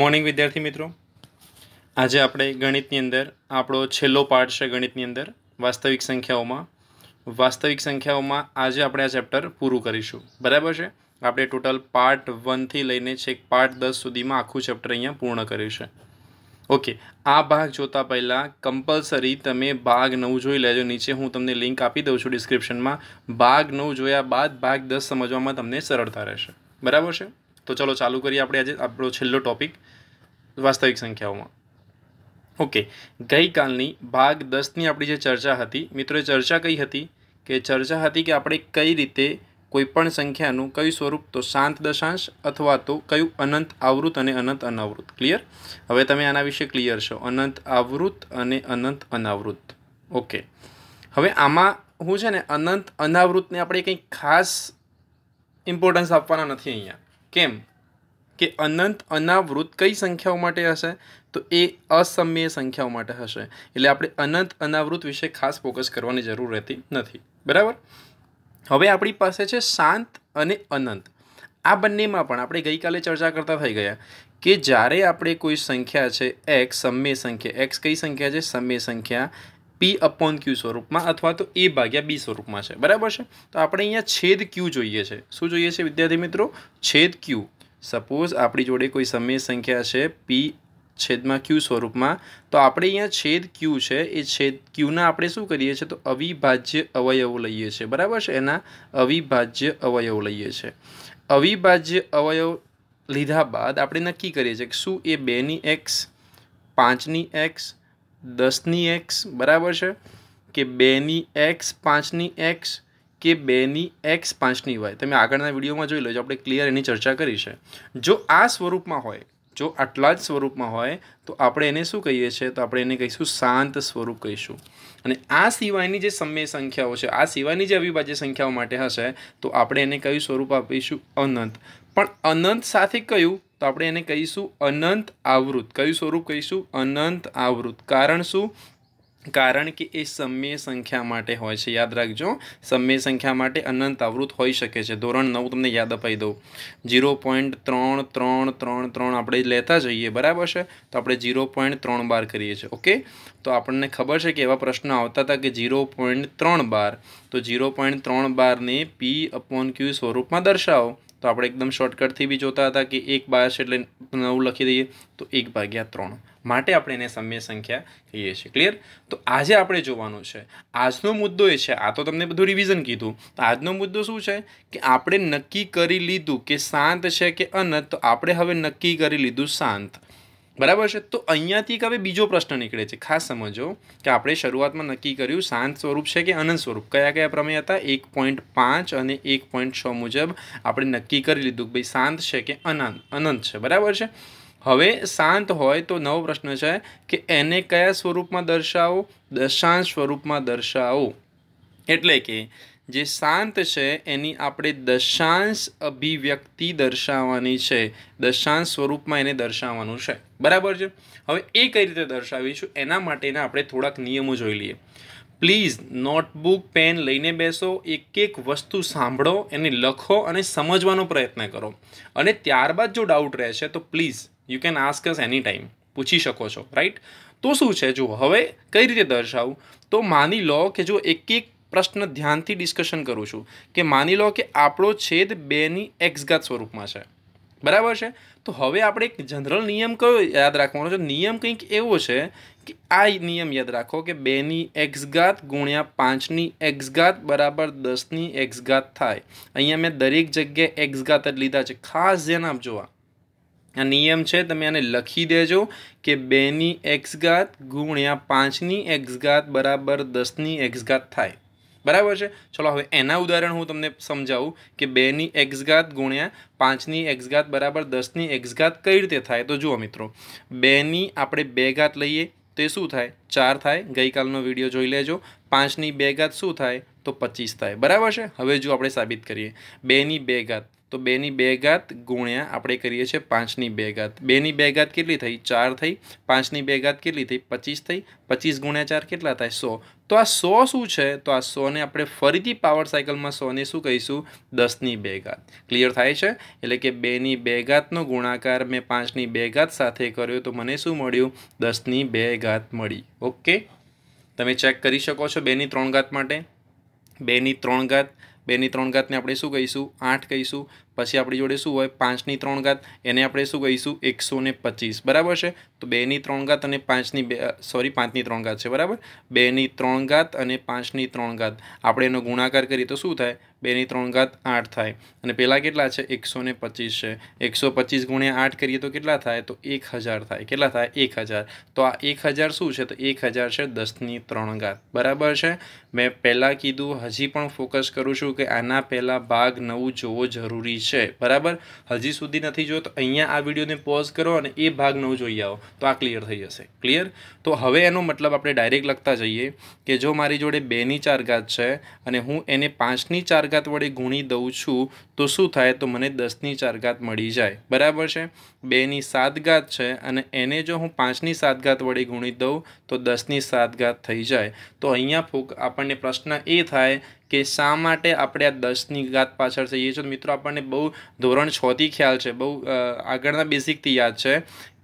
morning વિદ્યાર્થી મિત્રો આજે આપણે ગણિતની અંદર આપણો છેલ્લો પાઠ છે ગણિતની અંદર વાસ્તવિક સંખ્યાઓમાં વાસ્તવિક સંખ્યાઓમાં આજે આપણે આ ચેપ્ટર પૂરું કરીશું બરાબર છે આપણે ટોટલ પાર્ટ વનથી લઈને છેક પાર્ટ દસ સુધીમાં આખું ચેપ્ટર અહીંયા પૂર્ણ કર્યું છે ઓકે આ ભાગ જોતા પહેલાં કમ્પલસરી તમે ભાગ નવ જોઈ લેજો નીચે હું તમને લિંક આપી દઉં છું ડિસ્ક્રિપ્શનમાં ભાગ નવ જોયા બાદ ભાગ દસ સમજવામાં તમને સરળતા રહેશે બરાબર છે તો ચલો ચાલુ કરીએ આપણે આજે આપણો છેલ્લો ટોપિક વાસ્તવિક સંખ્યાઓમાં ઓકે ગઈકાલની ભાગ દસની આપણી જે ચર્ચા હતી મિત્રોએ ચર્ચા કઈ હતી કે ચર્ચા હતી કે આપણે કઈ રીતે કોઈપણ સંખ્યાનું કયું સ્વરૂપ તો શાંત દશાંશ અથવા તો કયું અનંત આવૃત અને અનંત અનાવૃત ક્લિયર હવે તમે આના વિશે ક્લિયર છો અનંત આવૃત અને અનંત અનાવૃત ઓકે હવે આમાં હું છે ને અનંત અનાવૃતને આપણે કંઈક ખાસ ઇમ્પોર્ટન્સ આપવાના નથી અહીંયા કેમ કે અનંત અનાવૃત કઈ સંખ્યાઓ માટે હશે તો એ અસમ્ય સંખ્યાઓ માટે હશે એટલે આપણે અનંત અનાવૃત વિશે ખાસ ફોકસ કરવાની જરૂર રહેતી નથી બરાબર હવે આપણી પાસે છે શાંત અને અનંત આ બંનેમાં પણ આપણે ગઈકાલે ચર્ચા કરતા થઈ ગયા કે જ્યારે આપણે કોઈ સંખ્યા છે એક્સ સમ્ય સંખ્યા એક્સ કઈ સંખ્યા છે સમ્ય સંખ્યા પી અપોન ક્યુ સ્વરૂપમાં અથવા તો એ ભાગ્યા બી સ્વરૂપમાં છે બરાબર છે તો આપણે અહીંયા છેદ ક્યુ જોઈએ છે શું જોઈએ છે વિદ્યાર્થી મિત્રો છેદ ક્યુ સપોઝ આપણી જોડે કોઈ સમય સંખ્યા છે પી છેદમાં ક્યુ સ્વરૂપમાં તો આપણે અહીંયા છેદ ક્યુ છે એ છેદ ક્યુના આપણે શું કરીએ છીએ તો અવિભાજ્ય અવયવો લઈએ છીએ બરાબર છે એના અવિભાજ્ય અવયવ લઈએ છીએ અવિભાજ્ય અવયવ લીધા બાદ આપણે નક્કી કરીએ છીએ કે શું એ બેની એક્સ પાંચની એક્સ દસની એક્સ બરાબર છે કે બેની એક્સ પાંચની એક્સ કે બેની એક્સ પાંચની વાય તમે આગળના વિડીયોમાં જોઈ લેજો આપણે ક્લિયર એની ચર્ચા કરી છે જો આ સ્વરૂપમાં હોય જો આટલા જ સ્વરૂપમાં હોય તો આપણે એને શું કહીએ છીએ તો આપણે એને કહીશું શાંત સ્વરૂપ કહીશું અને આ સિવાયની જે સમય સંખ્યાઓ છે આ સિવાયની જે અવિભાજ્ય સંખ્યાઓ માટે હશે તો આપણે એને કયું સ્વરૂપ આપીશું અનંત પણ અનંત સાથે કયું તો આપણે એને કહીશું અનંત આવૃત કયું સ્વરૂપ કહીશું અનંત આવૃત કારણ શું કારણ કે એ સમય સંખ્યા માટે હોય છે યાદ રાખજો સમય સંખ્યા માટે અનંત આવૃત હોઈ શકે છે ધોરણ નવ તમને યાદ અપાઈ દઉં ઝીરો પોઈન્ટ ત્રણ ત્રણ ત્રણ ત્રણ આપણે લેતા જઈએ બરાબર છે તો આપણે જીરો પોઈન્ટ ત્રણ બાર કરીએ છીએ ઓકે તો આપણને ખબર છે કે એવા પ્રશ્નો આવતા હતા કે જીરો પોઈન્ટ ત્રણ બાર તો જીરો પોઈન્ટ ત્રણ બારને પી અપોન ક્યુ સ્વરૂપમાં દર્શાવો તો આપણે એકદમ શોર્ટકટથી બી જોતા હતા કે એક બાયસ એટલે નવું લખી દઈએ તો એક ભાગ્યા ત્રણ માટે આપણે એને સમય સંખ્યા કહીએ છીએ ક્લિયર તો આજે આપણે જોવાનું છે આજનો મુદ્દો એ છે આ તો તમને બધું રિવિઝન કીધું તો આજનો મુદ્દો શું છે કે આપણે નક્કી કરી લીધું કે શાંત છે કે અનંત તો આપણે હવે નક્કી કરી લીધું શાંત બરાબર છે તો અહીંયાથી એક હવે બીજો પ્રશ્ન નીકળે છે ખાસ સમજો કે આપણે શરૂઆતમાં નક્કી કર્યું શાંત સ્વરૂપ છે કે અનંત સ્વરૂપ કયા કયા પ્રમેય હતા એક પોઈન્ટ પાંચ અને એક પોઈન્ટ છ મુજબ આપણે નક્કી કરી લીધું કે ભાઈ શાંત છે કે અનંત અનંત છે બરાબર છે હવે શાંત હોય તો નવો પ્રશ્ન છે કે એને કયા સ્વરૂપમાં દર્શાવો દશાંશ સ્વરૂપમાં દર્શાવો એટલે કે જે શાંત છે એની આપણે દશાંશ અભિવ્યક્તિ દર્શાવવાની છે દશાંશ સ્વરૂપમાં એને દર્શાવવાનું છે બરાબર છે હવે એ કઈ રીતે દર્શાવીશું એના માટેના આપણે થોડાક નિયમો જોઈ લઈએ પ્લીઝ નોટબુક પેન લઈને બેસો એક એક વસ્તુ સાંભળો એને લખો અને સમજવાનો પ્રયત્ન કરો અને ત્યારબાદ જો ડાઉટ રહેશે તો please you can ask us any time પૂછી શકો છો રાઈટ તો શું છે જુઓ હવે કઈ રીતે દર્શાવું તો માની લો કે જો એક એક પ્રશ્ન ધ્યાનથી ડિસ્કશન કરું છું કે માની લો કે આપણો છેદ બેની એક્સઘાત સ્વરૂપમાં છે બરાબર છે તો હવે આપણે એક જનરલ નિયમ કયો યાદ રાખવાનો છે નિયમ કંઈક એવો છે કે આ નિયમ યાદ રાખો કે બેની એક્સઘાત ગુણ્યા પાંચની એક્સઘાત બરાબર દસની એક્સઘાત થાય અહીંયા મેં દરેક જગ્યાએ એક્સઘાત જ લીધા છે ખાસ ધ્યાન આપજો આ આ નિયમ છે તમે આને લખી દેજો કે બેની એક્સઘાત ગુણ્યા પાંચની એક્સઘાત બરાબર દસની એક્સઘાત થાય બરાબર છે ચલો હવે એના ઉદાહરણ હું તમને સમજાવું કે બેની એક્સઘાત ગુણ્યા પાંચની એક્સઘાત બરાબર દસની એક્સઘાત કઈ રીતે થાય તો જુઓ મિત્રો બેની આપણે બે ઘાત લઈએ તો શું થાય ચાર થાય ગઈકાલનો વિડીયો જોઈ લેજો પાંચની બે ઘાત શું થાય તો પચીસ થાય બરાબર છે હવે જો આપણે સાબિત કરીએ બેની બે ઘાત તો બેની બે ઘાત ગુણ્યા આપણે કરીએ છીએ પાંચની બે ઘાત બેની બે ઘાત કેટલી થઈ ચાર થઈ પાંચની બે ઘાત કેટલી થઈ પચીસ થઈ પચીસ ગુણ્યા ચાર કેટલા થાય સો તો આ સો શું છે તો આ સોને આપણે ફરીથી પાવર સાયકલમાં સોને શું કહીશું દસની બે ઘાત ક્લિયર થાય છે એટલે કે બેની બે ઘાતનો ગુણાકાર મેં પાંચની બે ઘાત સાથે કર્યો તો મને શું મળ્યું દસની બે ઘાત મળી ઓકે તમે ચેક કરી શકો છો બેની ત્રણ ઘાત માટે બેની ત્રણ ઘાત બેની ત્રણ ઘાતને આપણે શું કહીશું આઠ કહીશું પછી આપણી જોડે શું હોય પાંચની ત્રણ ઘાત એને આપણે શું કહીશું એકસો પચીસ બરાબર છે તો બેની ત્રણ ઘાત અને પાંચની બે સોરી પાંચની ત્રણ ઘાત છે બરાબર બેની ત્રણ ઘાત અને પાંચની ત્રણ ઘાત આપણે એનો ગુણાકાર કરીએ તો શું થાય બેની ત્રણ ઘાત આઠ થાય અને પહેલાં કેટલા છે એકસો ને પચીસ છે એકસો પચીસ ગુણ્યા આઠ કરીએ તો કેટલા થાય તો એક હજાર થાય કેટલા થાય એક હજાર તો આ એક હજાર શું છે તો એક હજાર છે દસની ત્રણ ઘાત બરાબર છે મેં પહેલાં કીધું હજી પણ ફોકસ કરું છું કે આના પહેલાં ભાગ નવું જોવો જરૂરી છે બરાબર હજી સુધી નથી જોયો તો અહીંયા આ વિડીયોને પોઝ કરો અને એ ભાગ નવું જોઈ આવો તો આ ક્લિયર થઈ જશે ક્લિયર તો હવે એનો મતલબ આપણે ડાયરેક્ટ લખતા જઈએ કે જો મારી જોડે બેની ચાર ઘાત છે અને હું એને પાંચની ચાર ચારઘાત વડે ગુણી દઉં છું તો શું થાય તો મને દસની ચારઘાત મળી જાય બરાબર છે બેની સાતઘાત છે અને એને જો હું પાંચની સાતઘાત વડે ગુણી દઉં તો દસની સાતઘાત થઈ જાય તો અહીંયા ફૂક આપણને પ્રશ્ન એ થાય કે શા માટે આપણે આ દસની ઘાત પાછળ જઈએ છો મિત્રો આપણને બહુ ધોરણ છથી ખ્યાલ છે બહુ આગળના બેઝિકથી યાદ છે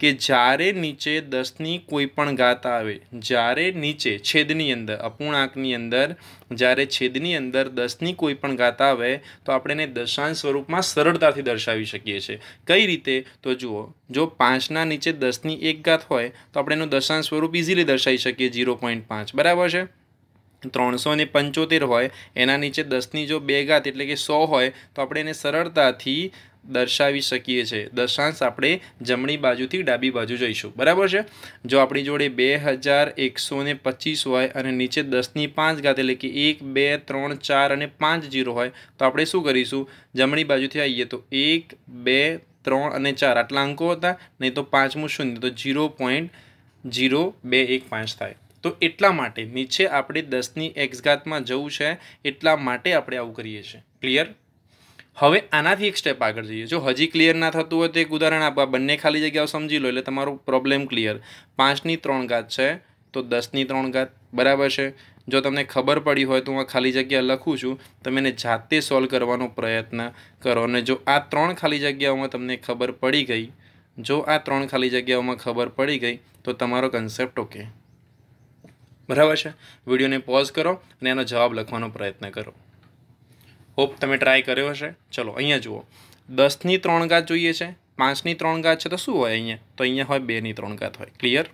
કે જ્યારે નીચે દસની કોઈ પણ ઘાત આવે જ્યારે નીચે છેદની અંદર અપૂર્ણાંકની અંદર જ્યારે છેદની અંદર દસની કોઈ પણ ઘાત આવે તો આપણે એને દશાંશ સ્વરૂપમાં સરળતાથી દર્શાવી શકીએ છીએ કઈ રીતે તો જુઓ જો પાંચના નીચે દસની એક ઘાત હોય તો આપણે એનું દશાંશ સ્વરૂપ ઇઝીલી દર્શાવી શકીએ ઝીરો પોઈન્ટ પાંચ બરાબર છે ત્રણસો ને પંચોતેર હોય એના નીચે દસની જો બે ઘાત એટલે કે સો હોય તો આપણે એને સરળતાથી દર્શાવી શકીએ છીએ દશાંશ આપણે જમણી બાજુથી ડાબી બાજુ જઈશું બરાબર છે જો આપણી જોડે બે હજાર એકસો ને પચીસ હોય અને નીચે દસની પાંચ ઘાત એટલે કે એક બે ત્રણ ચાર અને પાંચ જીરો હોય તો આપણે શું કરીશું જમણી બાજુથી આવીએ તો એક બે ત્રણ અને ચાર આટલા અંકો હતા નહીં તો પાંચમું શૂન્ય તો જીરો પોઈન્ટ જીરો બે એક પાંચ થાય તો એટલા માટે નીચે આપણે દસની એક્સઘાતમાં જવું છે એટલા માટે આપણે આવું કરીએ છીએ ક્લિયર હવે આનાથી એક સ્ટેપ આગળ જઈએ જો હજી ક્લિયર ના થતું હોય તો એક ઉદાહરણ આપવા બંને ખાલી જગ્યાઓ સમજી લો એટલે તમારો પ્રોબ્લેમ ક્લિયર પાંચની ત્રણ ઘાત છે તો દસની ત્રણ ઘાત બરાબર છે જો તમને ખબર પડી હોય તો હું આ ખાલી જગ્યા લખું છું તમે એને જાતે સોલ્વ કરવાનો પ્રયત્ન કરો અને જો આ ત્રણ ખાલી જગ્યાઓમાં તમને ખબર પડી ગઈ જો આ ત્રણ ખાલી જગ્યાઓમાં ખબર પડી ગઈ તો તમારો કન્સેપ્ટ ઓકે બરાબર છે વિડીયોને પોઝ કરો અને એનો જવાબ લખવાનો પ્રયત્ન કરો હોપ તમે ટ્રાય કર્યો હશે ચલો અહીંયા જુઓ દસની ત્રણ ગાત જોઈએ છે પાંચની ત્રણ ગાત છે તો શું હોય અહીંયા તો અહીંયા હોય બેની ત્રણ ઘાત હોય ક્લિયર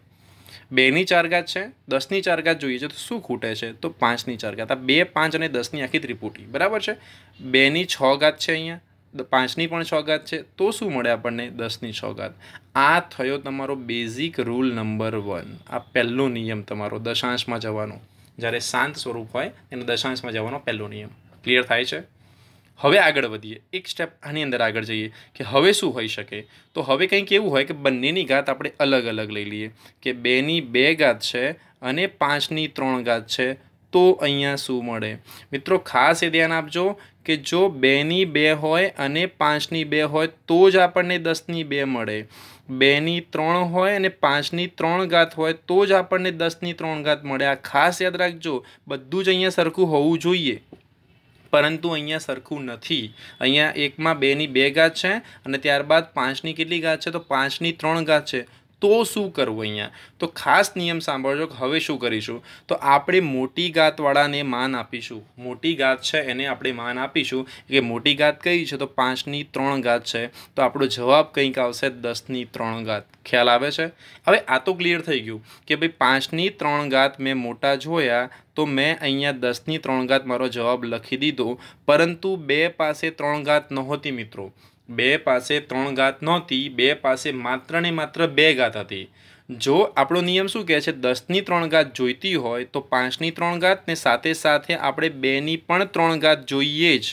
બેની ચાર ચારઘાત છે દસની ચાર ચારઘાત જોઈએ છે તો શું ખૂટે છે તો પાંચની ચાર ચારઘાત આ બે પાંચ અને દસની આખી ત્રિપુટી બરાબર છે બેની છ ઘાત છે અહીંયા પાંચની પણ છ ઘાત છે તો શું મળે આપણને દસની છ ઘાત આ થયો તમારો બેઝિક રૂલ નંબર વન આ પહેલો નિયમ તમારો દશાંશમાં જવાનો જ્યારે શાંત સ્વરૂપ હોય એને દશાંશમાં જવાનો પહેલો નિયમ ક્લિયર થાય છે હવે આગળ વધીએ એક સ્ટેપ આની અંદર આગળ જઈએ કે હવે શું હોઈ શકે તો હવે કંઈક એવું હોય કે બંનેની ગાત આપણે અલગ અલગ લઈ લઈએ કે બેની બે ગાત છે અને પાંચની ત્રણ ગાત છે તો અહીંયા શું મળે મિત્રો ખાસ એ ધ્યાન આપજો કે જો બેની બે હોય અને પાંચની બે હોય તો જ આપણને દસની બે મળે બેની ત્રણ હોય અને પાંચની ત્રણ ગાત હોય તો જ આપણને દસની ત્રણ ગાત મળે આ ખાસ યાદ રાખજો બધું જ અહીંયા સરખું હોવું જોઈએ પરંતુ અહીંયા સરખું નથી અહીંયા એકમાં બેની બે ઘાત છે અને ત્યારબાદ પાંચની કેટલી ઘાત છે તો પાંચની ત્રણ ઘાત છે તો શું કરવું અહીંયા તો ખાસ નિયમ સાંભળજો કે હવે શું કરીશું તો આપણે મોટી ગાતવાળાને માન આપીશું મોટી ગાત છે એને આપણે માન આપીશું કે મોટી ગાત કઈ છે તો પાંચની ત્રણ ગાત છે તો આપણો જવાબ કંઈક આવશે દસની ત્રણ ગાત ખ્યાલ આવે છે હવે આ તો ક્લિયર થઈ ગયું કે ભાઈ પાંચની ત્રણ ગાંત મેં મોટા જોયા તો મેં અહીંયા દસની ત્રણ ગાંત મારો જવાબ લખી દીધો પરંતુ બે પાસે ત્રણ ગાત નહોતી મિત્રો બે પાસે ત્રણ ઘાત નહોતી બે પાસે માત્ર ને માત્ર બે ઘાત હતી જો આપણો નિયમ શું કહે છે દસની ત્રણ ઘાત જોઈતી હોય તો પાંચની ત્રણ ઘાત ને સાથે સાથે આપણે બેની પણ ત્રણ ઘાત જોઈએ જ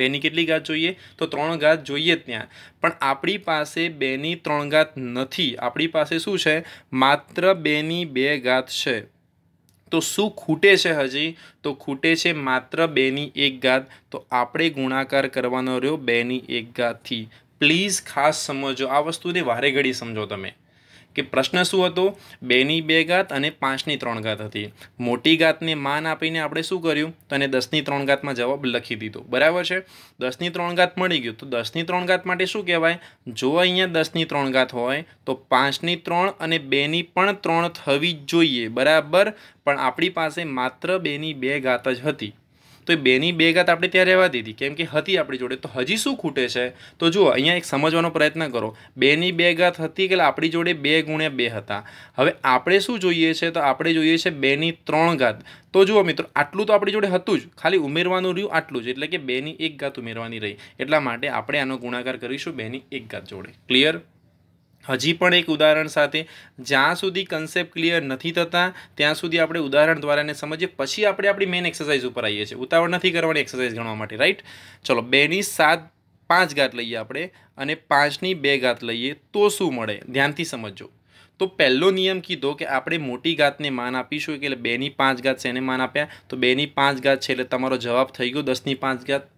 બેની કેટલી ઘાત જોઈએ તો ત્રણ ઘાત જોઈએ જ ત્યાં પણ આપણી પાસે બેની ત્રણ ઘાત નથી આપણી પાસે શું છે માત્ર બેની બે ઘાત છે તો શું ખૂટે છે હજી તો ખૂટે છે માત્ર બેની એક ઘાત તો આપણે ગુણાકાર કરવાનો રહ્યો બેની એક ઘાતથી પ્લીઝ ખાસ સમજો આ વસ્તુને વારે ઘડી સમજો તમે કે પ્રશ્ન શું હતો બેની બે ઘાત અને પાંચની ત્રણ ઘાત હતી મોટી ઘાતને માન આપીને આપણે શું કર્યું તો એને દસની ત્રણ ઘાતમાં જવાબ લખી દીધો બરાબર છે દસની ત્રણ ઘાત મળી ગયું તો દસની ત્રણ ઘાત માટે શું કહેવાય જો અહીંયા દસની ત્રણ ઘાત હોય તો પાંચની ત્રણ અને બેની પણ ત્રણ થવી જ જોઈએ બરાબર પણ આપણી પાસે માત્ર બેની બે ઘાત જ હતી તો એ બેની બેગાત આપણે ત્યાં રહેવા દીધી કેમ કે હતી આપણી જોડે તો હજી શું ખૂટે છે તો જુઓ અહીંયા એક સમજવાનો પ્રયત્ન કરો બેની બેગાત હતી એટલે આપણી જોડે બે ગુણ્યા બે હતા હવે આપણે શું જોઈએ છે તો આપણે જોઈએ છે બેની ત્રણ ઘાત તો જુઓ મિત્રો આટલું તો આપણી જોડે હતું જ ખાલી ઉમેરવાનું રહ્યું આટલું જ એટલે કે બેની એક ઘાત ઉમેરવાની રહી એટલા માટે આપણે આનો ગુણાકાર કરીશું બેની એક ઘાત જોડે ક્લિયર હજી પણ એક ઉદાહરણ સાથે જ્યાં સુધી કન્સેપ્ટ ક્લિયર નથી થતા ત્યાં સુધી આપણે ઉદાહરણ દ્વારા એને સમજીએ પછી આપણે આપણી મેઇન એક્સરસાઇઝ ઉપર આવીએ છીએ ઉતાવળ નથી કરવાની એક્સરસાઇઝ ગણવા માટે રાઈટ ચલો બેની સાત પાંચ ઘાત લઈએ આપણે અને પાંચની બે ઘાત લઈએ તો શું મળે ધ્યાનથી સમજો તો પહેલો નિયમ કીધો કે આપણે મોટી ઘાતને માન આપીશું એટલે બેની પાંચ ઘાત શેને માન આપ્યા તો બેની પાંચ ઘાત છે એટલે તમારો જવાબ થઈ ગયો દસની પાંચ ઘાત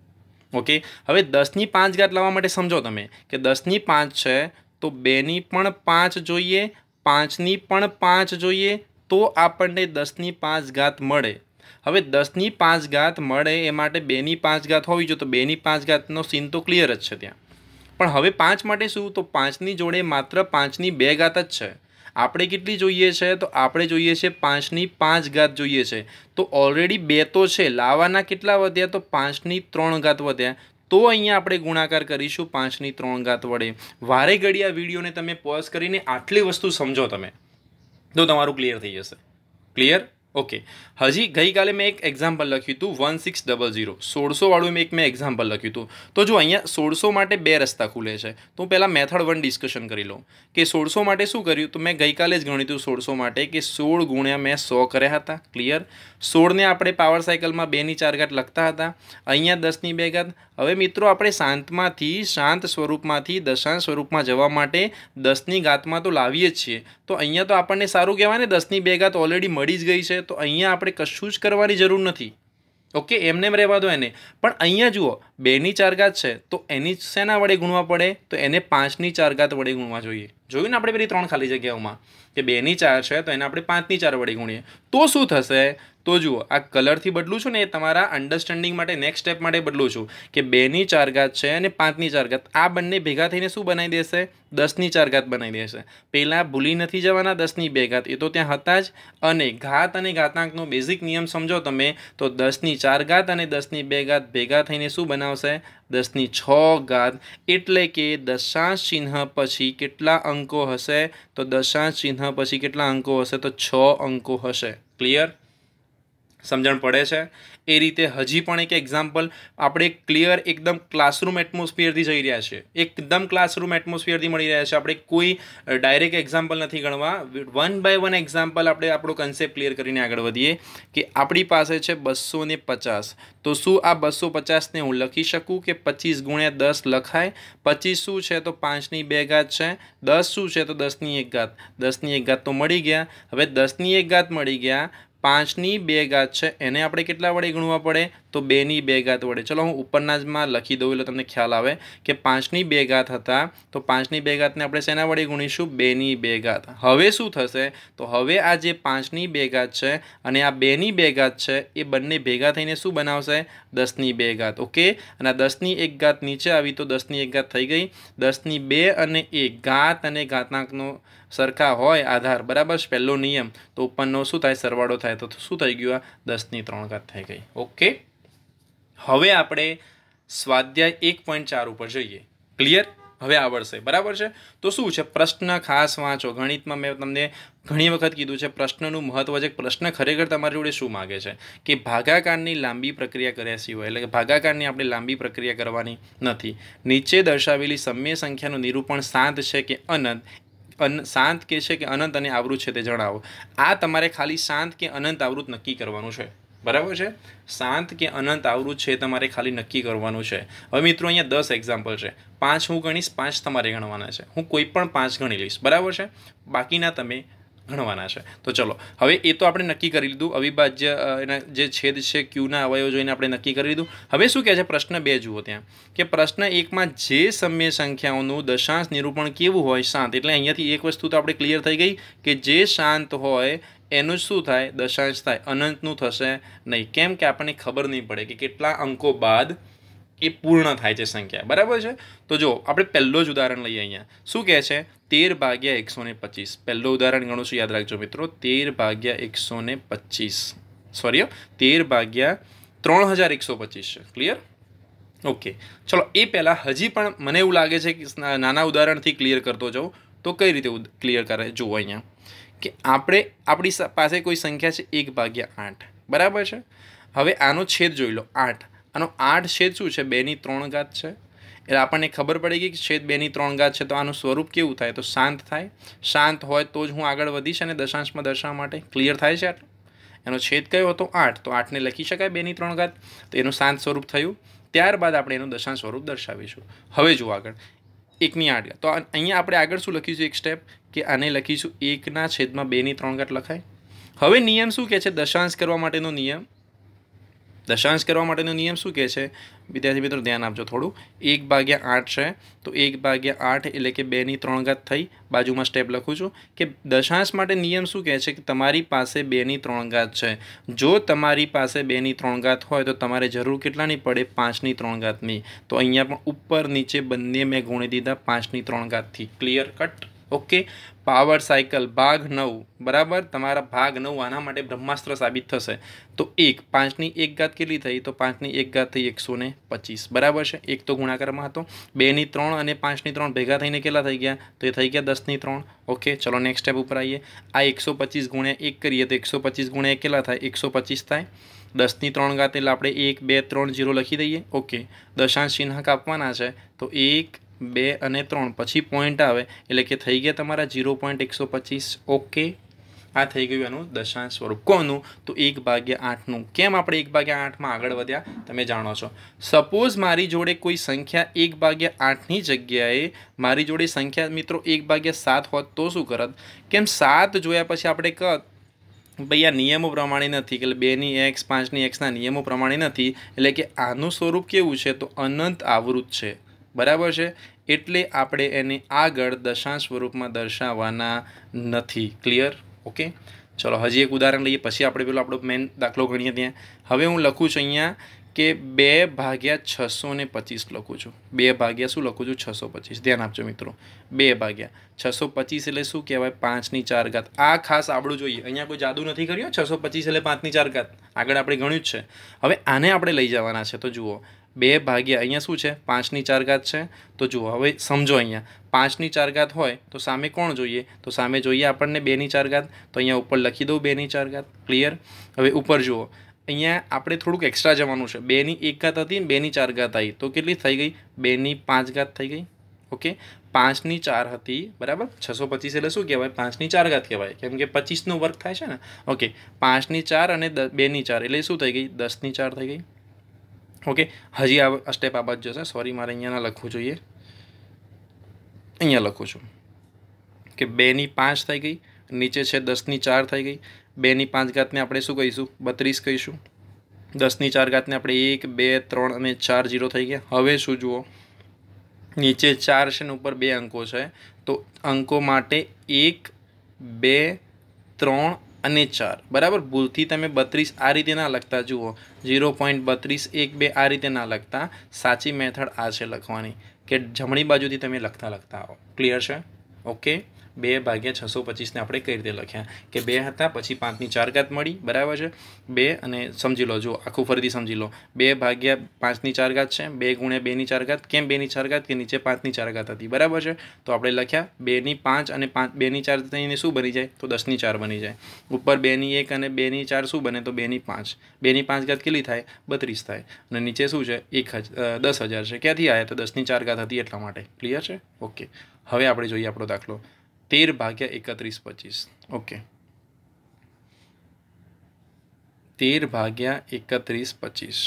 ઓકે હવે દસની પાંચ ઘાત લાવવા માટે સમજો તમે કે દસની પાંચ છે તો બેની પણ પાંચ જોઈએ પાંચની પણ પાંચ જોઈએ તો આપણને દસની પાંચ ઘાત મળે હવે દસની પાંચ ઘાત મળે એ માટે બેની પાંચ ઘાત હોવી જોઈએ તો બેની પાંચ ઘાતનો સીન તો ક્લિયર જ છે ત્યાં પણ હવે પાંચ માટે શું તો પાંચની જોડે માત્ર પાંચની બે ઘાત જ છે આપણે કેટલી જોઈએ છે તો આપણે જોઈએ છે પાંચની પાંચ ઘાત જોઈએ છે તો ઓલરેડી બે તો છે લાવવાના કેટલા વધ્યા તો પાંચની ત્રણ ઘાત વધ્યા તો અહીંયા આપણે ગુણાકાર કરીશું પાંચની ત્રણ ઘાત વડે વારે ઘડી આ વિડીયોને તમે પોઝ કરીને આટલી વસ્તુ સમજો તમે તો તમારું ક્લિયર થઈ જશે ક્લિયર ઓકે હજી ગઈકાલે મેં એક એક્ઝામ્પલ લખ્યું હતું વન સિક્સ ડબલ ઝીરો સોળસોવાળું એક મેં એક્ઝામ્પલ લખ્યું હતું તો જો અહીંયા સોળસો માટે બે રસ્તા ખુલે છે તો હું પહેલાં મેથડ વન ડિસ્કશન કરી લઉં કે સોળસો માટે શું કર્યું તો મેં ગઈકાલે જ ગણ્યું હતું સોળસો માટે કે સોળ ગુણ્યા મેં સો કર્યા હતા ક્લિયર સોળને આપણે પાવર સાયકલમાં બેની ચાર ઘાત લખતા હતા અહીંયા દસની બે ઘાત હવે મિત્રો આપણે શાંતમાંથી શાંત સ્વરૂપમાંથી દશાંત સ્વરૂપમાં જવા માટે દસની ઘાતમાં તો લાવીએ જ છીએ તો અહીંયા તો આપણને સારું કહેવાય ને દસની બે ઘાત ઓલરેડી મળી જ ગઈ છે તો અહીંયા આપણે કશું જ કરવાની જરૂર નથી ઓકે એમને એમ રહેવા દો એને પણ અહીંયા જુઓ બેની ચારઘાત છે તો એની શેના વડે ગુણવા પડે તો એને પાંચની ચારઘાત વડે ગુણવા જોઈએ જોયું ને આપણે પેલી ત્રણ ખાલી જગ્યાઓમાં કે બેની ચાર છે તો એને આપણે પાંચની ચાર વડે ગુણીએ તો શું થશે તો જુઓ આ કલરથી બદલું છું ને એ તમારા અન્ડરસ્ટેન્ડિંગ માટે નેક્સ્ટ સ્ટેપ માટે બદલું છું કે બેની ચાર ઘાત છે અને પાંચની ચાર ઘાત આ બંને ભેગા થઈને શું બનાવી દેશે દસની ચાર ઘાત બનાવી દેશે પહેલાં ભૂલી નથી જવાના દસની બે ઘાત એ તો ત્યાં હતા જ અને ઘાત અને ઘાતાંકનો બેઝિક નિયમ સમજો તમે તો દસની ચાર ઘાત અને દસની બે ઘાત ભેગા થઈને શું બનાવશે દસની છ ગાત એટલે કે દશાંશ ચિહ્ન પછી કેટલા અંકો હશે તો દશાંશ ચિહ્ન પછી કેટલા અંકો હશે તો છ અંકો હશે ક્લિયર સમજણ પડે છે એ રીતે હજી પણ એક એક્ઝામ્પલ આપણે ક્લિયર એકદમ ક્લાસરૂમ એટમોસ્ફિયરથી જઈ રહ્યા છે એકદમ ક્લાસરૂમ એટમોસ્ફિયરથી મળી રહ્યા છે આપણે કોઈ ડાયરેક્ટ એક્ઝામ્પલ નથી ગણવા વન બાય વન એક્ઝામ્પલ આપણે આપણો કન્સેપ્ટ ક્લિયર કરીને આગળ વધીએ કે આપણી પાસે છે બસો પચાસ તો શું આ બસો પચાસને હું લખી શકું કે પચીસ ગુણ્યા દસ લખાય પચીસ શું છે તો પાંચની બે ઘાત છે દસ શું છે તો દસની એક ઘાત દસની એક ઘાત તો મળી ગયા હવે દસની એક ઘાત મળી ગયા પાંચની બે ઘાત છે એને આપણે કેટલા વડે ગણવા પડે તો બેની બે ઘાત વડે ચલો હું ઉપરના જમાં લખી દઉં એટલે તમને ખ્યાલ આવે કે પાંચની બે ઘાત હતા તો પાંચની બે ઘાતને આપણે શેના વડે ગુણીશું બેની બે ઘાત હવે શું થશે તો હવે આ જે પાંચની બે ઘાત છે અને આ બેની બે ઘાત છે એ બંને ભેગા થઈને શું બનાવશે દસની બે ઘાત ઓકે અને આ દસની એક ઘાત નીચે આવી તો દસની એક ઘાત થઈ ગઈ દસની બે અને એક ઘાત અને ઘાતાંકનો સરખા હોય આધાર બરાબર પહેલો નિયમ તો ઉપરનો શું થાય સરવાળો થાય તો શું થઈ ગયું આ દસની ત્રણ ઘાત થઈ ગઈ ઓકે હવે આપણે સ્વાધ્યાય એક પોઈન્ટ ચાર ઉપર જઈએ ક્લિયર હવે આવડશે બરાબર છે તો શું છે પ્રશ્ન ખાસ વાંચો ગણિતમાં મેં તમને ઘણી વખત કીધું છે પ્રશ્નનું મહત્ત્વ છે પ્રશ્ન ખરેખર તમારી જોડે શું માગે છે કે ભાગાકારની લાંબી પ્રક્રિયા કર્યાસી હોય એટલે કે ભાગાકારની આપણે લાંબી પ્રક્રિયા કરવાની નથી નીચે દર્શાવેલી સમ્ય સંખ્યાનું નિરૂપણ સાત છે કે અનંત અન શાંત કે છે કે અનંત અને આવૃત છે તે જણાવો આ તમારે ખાલી શાંત કે અનંત આવૃત નક્કી કરવાનું છે બરાબર છે શાંત કે અનંત આવૃત છે તમારે ખાલી નક્કી કરવાનું છે હવે મિત્રો અહીંયા દસ એક્ઝામ્પલ છે પાંચ હું ગણીશ પાંચ તમારે ગણવાના છે હું કોઈ પણ પાંચ ગણી લઈશ બરાબર છે બાકીના તમે ભણવાના છે તો ચલો હવે એ તો આપણે નક્કી કરી લીધું અવિભાજ્ય એના જે છેદ છે ક્યુના અવયવ જોઈને આપણે નક્કી કરી લીધું હવે શું કહે છે પ્રશ્ન બે જુઓ ત્યાં કે પ્રશ્ન એકમાં જે સમય સંખ્યાઓનું દશાંશ નિરૂપણ કેવું હોય શાંત એટલે અહીંયાથી એક વસ્તુ તો આપણે ક્લિયર થઈ ગઈ કે જે શાંત હોય એનું શું થાય દશાંશ થાય અનંતનું થશે નહીં કેમ કે આપણને ખબર નહીં પડે કે કેટલા અંકો બાદ એ પૂર્ણ થાય છે સંખ્યા બરાબર છે તો જો આપણે પહેલો જ ઉદાહરણ લઈએ અહીંયા શું કહે છે તેર ભાગ્યા એકસો ને પચીસ પહેલો ઉદાહરણ ગણું છું યાદ રાખજો મિત્રો તેર ભાગ્યા એકસો ને પચીસ સોરી તેર ભાગ્યા ત્રણ હજાર એકસો પચીસ છે ક્લિયર ઓકે ચલો એ પહેલાં હજી પણ મને એવું લાગે છે કે નાના ઉદાહરણથી ક્લિયર કરતો જાઉં તો કઈ રીતે ક્લિયર કરે જુઓ અહીંયા કે આપણે આપણી પાસે કોઈ સંખ્યા છે એક ભાગ્યા આઠ બરાબર છે હવે આનો છેદ જોઈ લો આઠ આનો આઠ છેદ શું છે બેની ત્રણ ઘાત છે એટલે આપણને ખબર પડી ગઈ કે છેદ બેની ત્રણ ઘાત છે તો આનું સ્વરૂપ કેવું થાય તો શાંત થાય શાંત હોય તો જ હું આગળ વધીશ અને દશાંશમાં દર્શાવવા માટે ક્લિયર થાય છે એનો છેદ કયો હતો આઠ તો આઠને લખી શકાય બેની ત્રણ ઘાત તો એનું શાંત સ્વરૂપ થયું ત્યારબાદ આપણે એનું દશાંશ સ્વરૂપ દર્શાવીશું હવે જુઓ આગળ એકની આઠ તો અહીંયા આપણે આગળ શું લખીશું એક સ્ટેપ કે આને લખીશું એકના છેદમાં બેની ત્રણ ઘાત લખાય હવે નિયમ શું કહે છે દશાંશ કરવા માટેનો નિયમ દશાંશ કરવા માટેનો નિયમ શું કહે છે વિદ્યાર્થી મિત્રો ધ્યાન આપજો થોડું એક ભાગ્યા આઠ છે તો એક ભાગ્યા આઠ એટલે કે બેની ત્રણ ઘાત થઈ બાજુમાં સ્ટેપ લખું છું કે દશાંશ માટે નિયમ શું કહે છે કે તમારી પાસે બેની ત્રણ ઘાત છે જો તમારી પાસે બેની ત્રણ ઘાત હોય તો તમારે જરૂર કેટલાની પડે પાંચની ત્રણ ઘાતની તો અહીંયા પણ ઉપર નીચે બંને મેં ગુણી દીધા પાંચની ત્રણ ઘાતથી clear cut okay power cycle ભાગ નવ બરાબર તમારા ભાગ નવ આના માટે બ્રહ્માસ્ત્ર સાબિત થશે તો એક પાંચની એક ઘાત કેટલી થઈ તો પાંચની એક ઘાત થઈ એકસો ને પચીસ બરાબર છે એક તો ગુણાકારમાં હતો બેની ત્રણ અને પાંચની ત્રણ ભેગા થઈને કેટલા થઈ ગયા તો એ થઈ ગયા દસની ત્રણ ઓકે ચલો નેક્સ્ટ સ્ટેપ ઉપર આવીએ આ એકસો પચીસ ગુણ્યા એક કરીએ તો એકસો પચીસ ગુણ્યા કેટલા થાય એકસો પચીસ થાય દસની ત્રણ ઘાત એટલે આપણે એક બે ત્રણ જીરો લખી દઈએ ઓકે દશાંશ ચિહ્ન કાપવાના છે તો એક બે અને ત્રણ પછી પોઈન્ટ આવે એટલે કે થઈ ગયા તમારા ઝીરો પોઈન્ટ એકસો પચીસ ઓકે આ થઈ ગયું એનું દશાંશ સ્વરૂપ કોનું તો એક ભાગ્યા આઠનું કેમ આપણે એક ભાગ્યા આઠમાં આગળ વધ્યા તમે જાણો છો સપોઝ મારી જોડે કોઈ સંખ્યા એક ભાગ્યા આઠની જગ્યાએ મારી જોડે સંખ્યા મિત્રો એક ભાગ્યા સાત હોત તો શું કરત કેમ સાત જોયા પછી આપણે ક ભાઈ આ નિયમો પ્રમાણે નથી એટલે બેની એક્સ પાંચની એક્સના નિયમો પ્રમાણે નથી એટલે કે આનું સ્વરૂપ કેવું છે તો અનંત આવૃત છે બરાબર છે એટલે આપણે એને આગળ દશાંશ સ્વરૂપમાં દર્શાવવાના નથી ક્લિયર ઓકે ચલો હજી એક ઉદાહરણ લઈએ પછી આપણે પેલો આપણો મેન દાખલો ગણીએ ત્યાં હવે હું લખું છું અહીંયા કે બે ભાગ્યા છસો ને પચીસ લખું છું બે ભાગ્યા શું લખું છું છસો પચીસ ધ્યાન આપજો મિત્રો બે ભાગ્યા છસો પચીસ એટલે શું કહેવાય પાંચની ચાર ઘાત આ ખાસ આપણું જોઈએ અહીંયા કોઈ જાદુ નથી કર્યો છસો પચીસ એટલે પાંચની ચાર ઘાત આગળ આપણે ગણ્યું જ છે હવે આને આપણે લઈ જવાના છે તો જુઓ બે ભાગ્યા અહીંયા શું છે પાંચની ચાર ઘાત છે તો જુઓ હવે સમજો અહીંયા પાંચની ચાર ઘાત હોય તો સામે કોણ જોઈએ તો સામે જોઈએ આપણને બેની ચાર ઘાત તો અહીંયા ઉપર લખી દઉં બેની ચાર ઘાત ક્લિયર હવે ઉપર જુઓ અહીંયા આપણે થોડુંક એક્સ્ટ્રા જવાનું છે બેની એક ઘાત હતી ને બેની ચાર ઘાત આવી તો કેટલી થઈ ગઈ બેની પાંચ ઘાત થઈ ગઈ ઓકે પાંચની ચાર હતી બરાબર છસો પચીસ એટલે શું કહેવાય પાંચની ચાર ઘાત કહેવાય કેમ કે પચીસનો વર્ગ થાય છે ને ઓકે પાંચની ચાર અને બેની ચાર એટલે શું થઈ ગઈ દસની ચાર થઈ ગઈ ઓકે હજી આ સ્ટેપ આ બાજુ જશે સોરી મારે અહીંયા લખવું જોઈએ અહીંયા લખું છું કે બેની પાંચ થઈ ગઈ નીચે છે દસની ચાર થઈ ગઈ બેની પાંચ ઘાતને આપણે શું કહીશું બત્રીસ કહીશું દસની ચાર ઘાતને આપણે એક બે ત્રણ અને ચાર જીરો થઈ ગયા હવે શું જુઓ નીચે ચાર છે ને ઉપર બે અંકો છે તો અંકો માટે એક બે ત્રણ અને ચાર બરાબર ભૂલથી તમે બત્રીસ આ રીતે ના લખતા જુઓ ઝીરો પોઈન્ટ બત્રીસ એક બે આ રીતે ના લખતા સાચી મેથડ આ છે લખવાની કે જમણી બાજુથી તમે લખતા લખતા આવો ક્લિયર છે ઓકે બે ભાગ્યા છસો પચીસને આપણે કઈ રીતે લખ્યા કે બે હતા પછી પાંચની ચાર ઘાત મળી બરાબર છે બે અને સમજી લો જો આખું ફરીથી સમજી લો બે ભાગ્યા પાંચની ચાર ઘાત છે બે ગુણ્યા બેની ચાર ઘાત કેમ બેની ચાર ઘાત કે નીચે પાંચની ચાર ઘાત હતી બરાબર છે તો આપણે લખ્યા બેની પાંચ અને પાંચ બેની ચાર થઈને શું બની જાય તો દસની ચાર બની જાય ઉપર બેની એક અને બેની ચાર શું બને તો બેની પાંચ બેની પાંચ ઘાત કેટલી થાય બત્રીસ થાય અને નીચે શું છે એક દસ હજાર છે ક્યાંથી આવ્યા તો દસની ચાર ઘાત હતી એટલા માટે ક્લિયર છે ઓકે હવે આપણે જોઈએ આપણો દાખલો તેર ભાગ્યા એકત્રીસ પચીસ ઓકે તેર ભાગ્યા એકત્રીસ પચીસ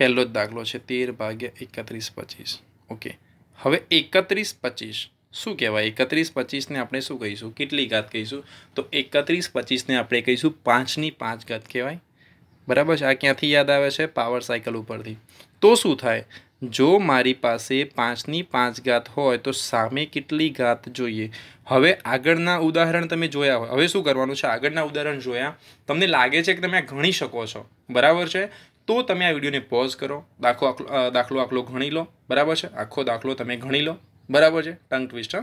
પહેલો જ દાખલો છે તેર ભાગ્યા એકત્રીસ પચીસ ઓકે હવે એકત્રીસ પચીસ શું કહેવાય એકત્રીસ પચીસને આપણે શું કહીશું કેટલી ઘાત કહીશું તો એકત્રીસ પચીસને આપણે કહીશું પાંચની પાંચ ઘાત કહેવાય બરાબર છે આ ક્યાંથી યાદ આવે છે પાવર સાયકલ ઉપરથી તો શું થાય જો મારી પાસે પાંચની પાંચ ઘાત હોય તો સામે કેટલી ઘાત જોઈએ હવે આગળના ઉદાહરણ તમે જોયા હોય હવે શું કરવાનું છે આગળના ઉદાહરણ જોયા તમને લાગે છે કે તમે આ ગણી શકો છો બરાબર છે તો તમે આ વિડીયોને પોઝ કરો દાખલો દાખલો આખલો ગણી લો બરાબર છે આખો દાખલો તમે ગણી લો બરાબર છે ટંક ટ્વિસ્ટર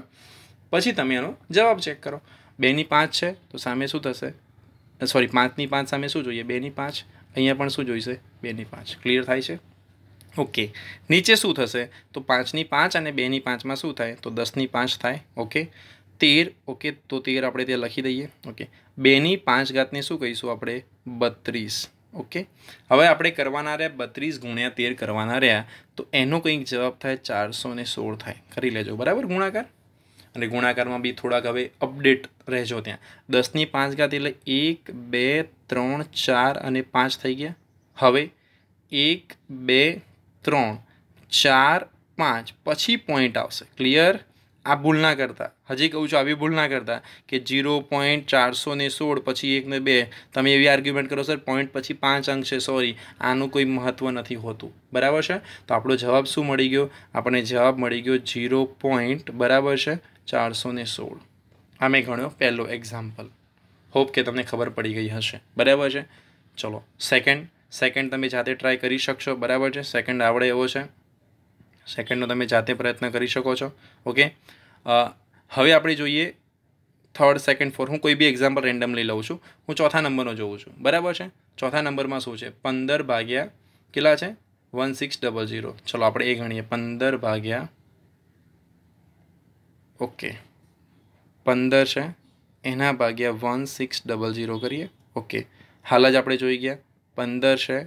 પછી તમે એનો જવાબ ચેક કરો બેની પાંચ છે તો સામે શું થશે સોરી પાંચની પાંચ સામે શું જોઈએ બેની પાંચ અહીંયા પણ શું જોઈશે બેની પાંચ ક્લિયર થાય છે ઓકે નીચે શું થશે તો પાંચની પાંચ અને બેની પાંચમાં શું થાય તો દસની પાંચ થાય ઓકે તેર ઓકે તો તેર આપણે ત્યાં લખી દઈએ ઓકે બેની પાંચ ઘાતને શું કહીશું આપણે બત્રીસ ઓકે હવે આપણે કરવાના રહ્યા બત્રીસ ગુણ્યા તેર કરવાના રહ્યા તો એનો કંઈક જવાબ થાય ચારસો ને સોળ થાય કરી લેજો બરાબર ગુણાકાર અને ગુણાકારમાં બી થોડાક હવે અપડેટ રહેજો ત્યાં દસની પાંચ ઘાત એટલે એક બે ત્રણ ચાર અને પાંચ થઈ ગયા હવે એક બે ત્રણ ચાર પાંચ પછી પોઈન્ટ આવશે ક્લિયર આ ભૂલ ના કરતા હજી કહું છું આવી ભૂલ ના કરતા કે જીરો પોઈન્ટ ચારસો ને સોળ પછી એક ને બે તમે એવી આર્ગ્યુમેન્ટ કરો સર પોઈન્ટ પછી પાંચ અંક છે સોરી આનું કોઈ મહત્ત્વ નથી હોતું બરાબર છે તો આપણો જવાબ શું મળી ગયો આપણને જવાબ મળી ગયો જીરો પોઈન્ટ બરાબર છે ચારસો ને સોળ આ મેં ગણ્યો પહેલો એક્ઝામ્પલ હોપ કે તમને ખબર પડી ગઈ હશે બરાબર છે ચલો સેકન્ડ સેકન્ડ તમે જાતે ટ્રાય કરી શકશો બરાબર છે સેકન્ડ આવડે એવો છે સેકન્ડનો તમે જાતે પ્રયત્ન કરી શકો છો ઓકે હવે આપણે જોઈએ થર્ડ સેકન્ડ ફોર હું કોઈ બી એક્ઝામ્પલ રેન્ડમલી લઉં છું હું ચોથા નંબરનો જોઉં છું બરાબર છે ચોથા નંબરમાં શું છે પંદર ભાગ્યા કેટલા છે વન સિક્સ ડબલ ઝીરો ચલો આપણે એ ગણીએ પંદર ભાગ્યા ઓકે પંદર છે એના ભાગ્યા વન સિક્સ ડબલ ઝીરો કરીએ ઓકે હાલ જ આપણે જોઈ ગયા પંદર છે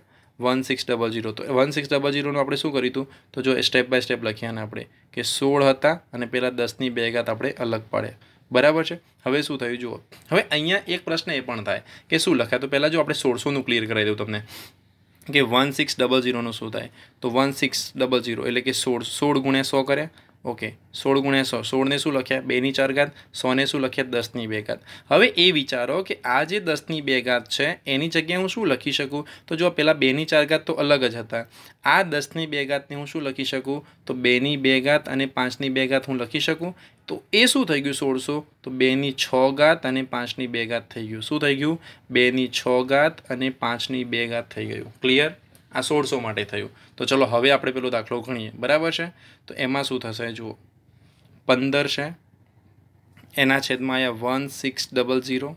વન સિક્સ ડબલ જીરો તો વન સિક્સ ડબલ ઝીરોનું આપણે શું કર્યું હતું તો જો સ્ટેપ બાય સ્ટેપ લખ્યા ને આપણે કે સોળ હતા અને પહેલાં દસની બે ઘાત આપણે અલગ પાડ્યા બરાબર છે હવે શું થયું જુઓ હવે અહીંયા એક પ્રશ્ન એ પણ થાય કે શું લખાય તો પહેલાં જો આપણે સોળસોનું ક્લિયર કરાવી દઉં તમને કે વન સિક્સ ડબલ ઝીરોનું શું થાય તો વન સિક્સ ડબલ ઝીરો એટલે કે સોળ સોળ ગુણ્યા સો કર્યા ઓકે સોળ ગુણ્યા સો સોળને શું લખ્યા બેની ચાર ઘાત સોને શું લખ્યા દસની બે ઘાત હવે એ વિચારો કે આ જે દસની બે ઘાત છે એની જગ્યાએ હું શું લખી શકું તો જો પહેલાં બેની ચાર ઘાત તો અલગ જ હતા આ દસની બે ઘાતને હું શું લખી શકું તો બેની બે ઘાત અને પાંચની બે ઘાત હું લખી શકું તો એ શું થઈ ગયું સોળસો તો બેની છ ઘાત અને પાંચની બે ઘાત થઈ ગયું શું થઈ ગયું બેની છ ઘાત અને પાંચની બે ઘાત થઈ ગયું ક્લિયર આ સોળસો માટે થયું તો ચલો હવે આપણે પેલો દાખલો ગણીએ બરાબર છે તો એમાં શું થશે જુઓ પંદર છે એના છેદમાં અહીંયા વન સિક્સ ડબલ ઝીરો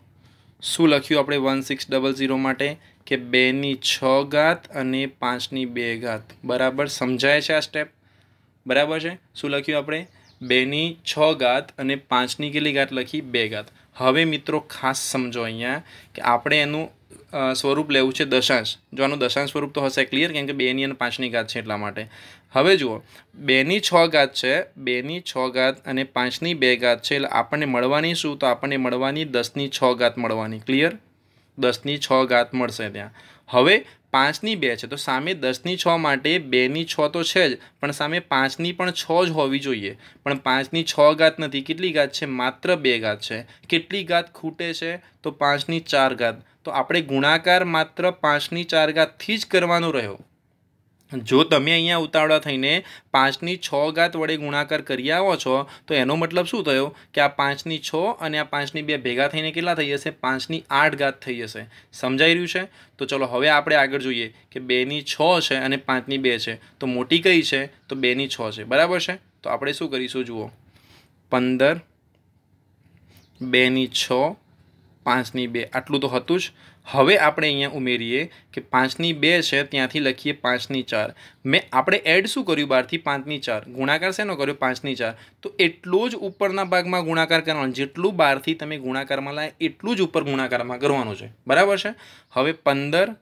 શું લખ્યું આપણે વન સિક્સ ડબલ ઝીરો માટે કે બેની છ ઘાત અને પાંચની બે ઘાત બરાબર સમજાય છે આ સ્ટેપ બરાબર છે શું લખ્યું આપણે બેની છ ઘાત અને પાંચની કેટલી ઘાત લખી બે ઘાત હવે મિત્રો ખાસ સમજો અહીંયા કે આપણે એનું સ્વરૂપ લેવું છે દશાંશ જો આનું દશાંશ સ્વરૂપ તો હશે ક્લિયર કેમ કે બેની અને પાંચની ઘાત છે એટલા માટે હવે જુઓ બેની છ ઘાત છે બેની છ ઘાત અને પાંચની બે ઘાત છે એટલે આપણને મળવાની શું તો આપણને મળવાની દસની છ ઘાત મળવાની ક્લિયર દસની છ ઘાત મળશે ત્યાં હવે પાંચની બે છે તો સામે દસની છ માટે બેની છ તો છે જ પણ સામે પાંચની પણ છ જ હોવી જોઈએ પણ પાંચની છ ઘાત નથી કેટલી ઘાત છે માત્ર બે ઘાત છે કેટલી ઘાત ખૂટે છે તો પાંચની ચાર ઘાત તો આપણે ગુણાકાર માત્ર પાંચની ચાર ઘાતથી જ કરવાનો રહ્યો જો તમે અહીંયા ઉતાવળા થઈને પાંચની છ ઘાત વડે ગુણાકાર કરી આવો છો તો એનો મતલબ શું થયો કે આ પાંચની છ અને આ પાંચની બે ભેગા થઈને કેટલા થઈ જશે પાંચની આઠ ઘાત થઈ જશે સમજાઈ રહ્યું છે તો ચલો હવે આપણે આગળ જોઈએ કે બેની છ છે અને પાંચની બે છે તો મોટી કઈ છે તો બેની છ છે બરાબર છે તો આપણે શું કરીશું જુઓ પંદર બેની છ પાંચની બે આટલું તો હતું જ હવે આપણે અહીંયા ઉમેરીએ કે પાંચની બે છે ત્યાંથી લખીએ પાંચની ચાર મેં આપણે એડ શું કર્યું બારથી પાંચની ચાર ગુણાકાર શેનો કર્યો પાંચની ચાર તો એટલો જ ઉપરના ભાગમાં ગુણાકાર કરવાનો જેટલું બહારથી તમે ગુણાકારમાં લાવે એટલું જ ઉપર ગુણાકારમાં કરવાનું છે બરાબર છે હવે પંદર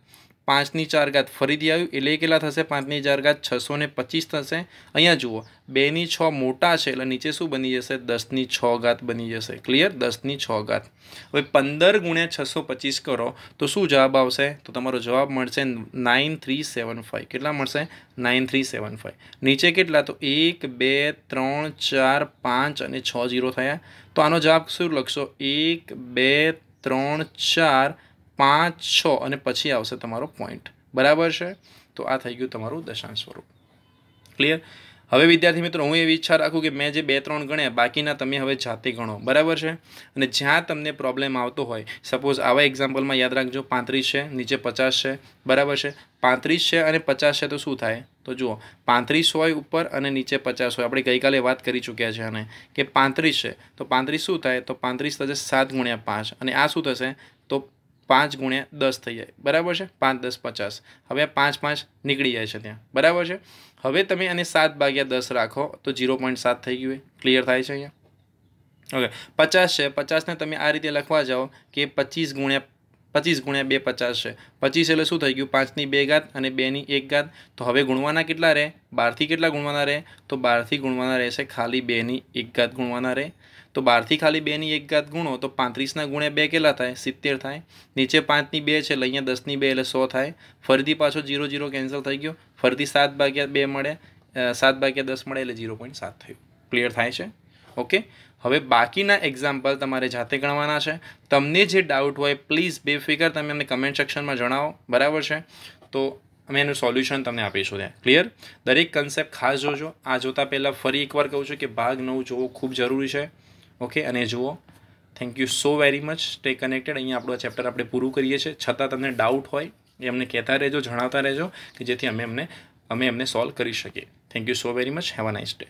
પાંચની ચાર ઘાત ફરીથી આવ્યું એટલે કેટલા થશે પાંચની ચાર ઘાત છસો ને પચીસ થશે અહીંયા જુઓ બેની છ મોટા છે એટલે નીચે શું બની જશે દસની છ ઘાત બની જશે ક્લિયર દસની છ ઘાત હવે પંદર ગુણ્યા છસો પચીસ કરો તો શું જવાબ આવશે તો તમારો જવાબ મળશે નાઇન થ્રી સેવન ફાઇવ કેટલા મળશે નાઇન થ્રી સેવન ફાઇવ નીચે કેટલા તો એક બે ત્રણ ચાર પાંચ અને છ જીરો થયા તો આનો જવાબ શું લખશો એક બે ત્રણ ચાર પાંચ છ અને પછી આવશે તમારો પોઈન્ટ બરાબર છે તો આ થઈ ગયું તમારું દશાંશ સ્વરૂપ ક્લિયર હવે વિદ્યાર્થી મિત્રો હું એવી ઈચ્છા રાખું કે મેં જે બે ત્રણ ગણ્યા બાકીના તમે હવે જાતે ગણો બરાબર છે અને જ્યાં તમને પ્રોબ્લેમ આવતો હોય સપોઝ આવા એક્ઝામ્પલમાં યાદ રાખજો પાંત્રીસ છે નીચે પચાસ છે બરાબર છે પાંત્રીસ છે અને પચાસ છે તો શું થાય તો જુઓ પાંત્રીસ હોય ઉપર અને નીચે પચાસ હોય આપણે ગઈકાલે વાત કરી ચૂક્યા છે અને કે પાંત્રીસ છે તો પાંત્રીસ શું થાય તો પાંત્રીસ થશે સાત ગુણ્યા પાંચ અને આ શું થશે તો પાંચ ગુણ્યા દસ થઈ જાય બરાબર છે પાંચ દસ પચાસ હવે પાંચ પાંચ નીકળી જાય છે ત્યાં બરાબર છે હવે તમે અને સાત ભાગ્યા દસ રાખો તો ઝીરો પોઈન્ટ સાત થઈ ગયું ક્લિયર થાય છે અહીંયા ઓકે પચાસ છે પચાસને તમે આ રીતે લખવા જાઓ કે પચીસ ગુણ્યા પચીસ ગુણ્યા બે પચાસ છે પચીસ એટલે શું થઈ ગયું પાંચની બે ઘાત અને બેની એક ઘાત તો હવે ગુણવાના કેટલા રહે બારથી કેટલા ગુણવાના રહે તો બારથી ગુણવાના રહેશે ખાલી બેની એક ઘાત ગુણવાના રહે તો બારથી ખાલી બેની એક ઘાત ગુણો તો પાંત્રીસના ગુણ્યા બે કેટલા થાય સિત્તેર થાય નીચે પાંચની બે છે એટલે અહીંયા દસની બે એટલે સો થાય ફરીથી પાછો જીરો જીરો કેન્સલ થઈ ગયો ફરીથી સાત ભાગ્યા બે મળે સાત ભાગ્યા દસ મળે એટલે જીરો પોઈન્ટ સાત થયું ક્લિયર થાય છે ઓકે હવે બાકીના એક્ઝામ્પલ તમારે જાતે ગણવાના છે તમને જે ડાઉટ હોય પ્લીઝ બેફિકર તમે અમને કમેન્ટ સેક્શનમાં જણાવો બરાબર છે તો અમે એનું સોલ્યુશન તમને આપીશું ત્યાં ક્લિયર દરેક કન્સેપ્ટ ખાસ જોજો આ જોતાં પહેલાં ફરી એકવાર કહું છું કે ભાગ નવું જોવો ખૂબ જરૂરી છે ઓકે અને જુઓ thank you so very much stay connected અહીંયા આપણું ચેપ્ટર આપણે પૂરું કરીએ છીએ છતાં તમને ડાઉટ હોય એ અમને કહેતા રહેજો જણાવતા રહેજો કે જેથી અમે અમને અમે એમને સોલ્વ કરી શકીએ thank you so very much have a nice day